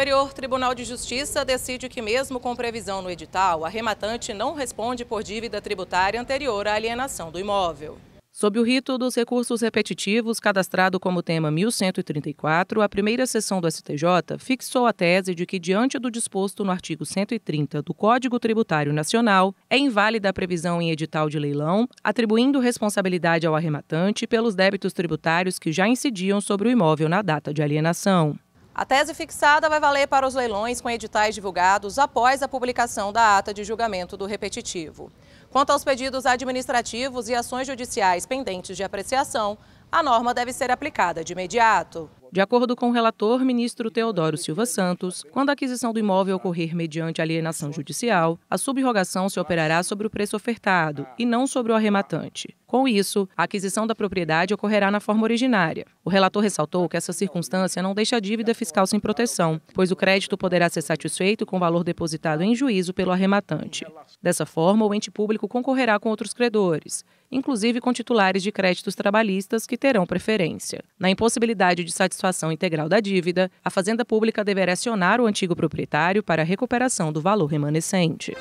Superior Tribunal de Justiça decide que, mesmo com previsão no edital, arrematante não responde por dívida tributária anterior à alienação do imóvel. Sob o rito dos recursos repetitivos, cadastrado como tema 1134, a primeira sessão do STJ fixou a tese de que, diante do disposto no artigo 130 do Código Tributário Nacional, é inválida a previsão em edital de leilão, atribuindo responsabilidade ao arrematante pelos débitos tributários que já incidiam sobre o imóvel na data de alienação. A tese fixada vai valer para os leilões com editais divulgados após a publicação da ata de julgamento do repetitivo. Quanto aos pedidos administrativos e ações judiciais pendentes de apreciação, a norma deve ser aplicada de imediato. De acordo com o relator, ministro Teodoro Silva Santos, quando a aquisição do imóvel ocorrer mediante alienação judicial, a subrogação se operará sobre o preço ofertado e não sobre o arrematante. Com isso, a aquisição da propriedade ocorrerá na forma originária. O relator ressaltou que essa circunstância não deixa a dívida fiscal sem proteção, pois o crédito poderá ser satisfeito com o valor depositado em juízo pelo arrematante. Dessa forma, o ente público concorrerá com outros credores, inclusive com titulares de créditos trabalhistas que terão preferência. Na impossibilidade de satisfação integral da dívida, a Fazenda Pública deverá acionar o antigo proprietário para a recuperação do valor remanescente.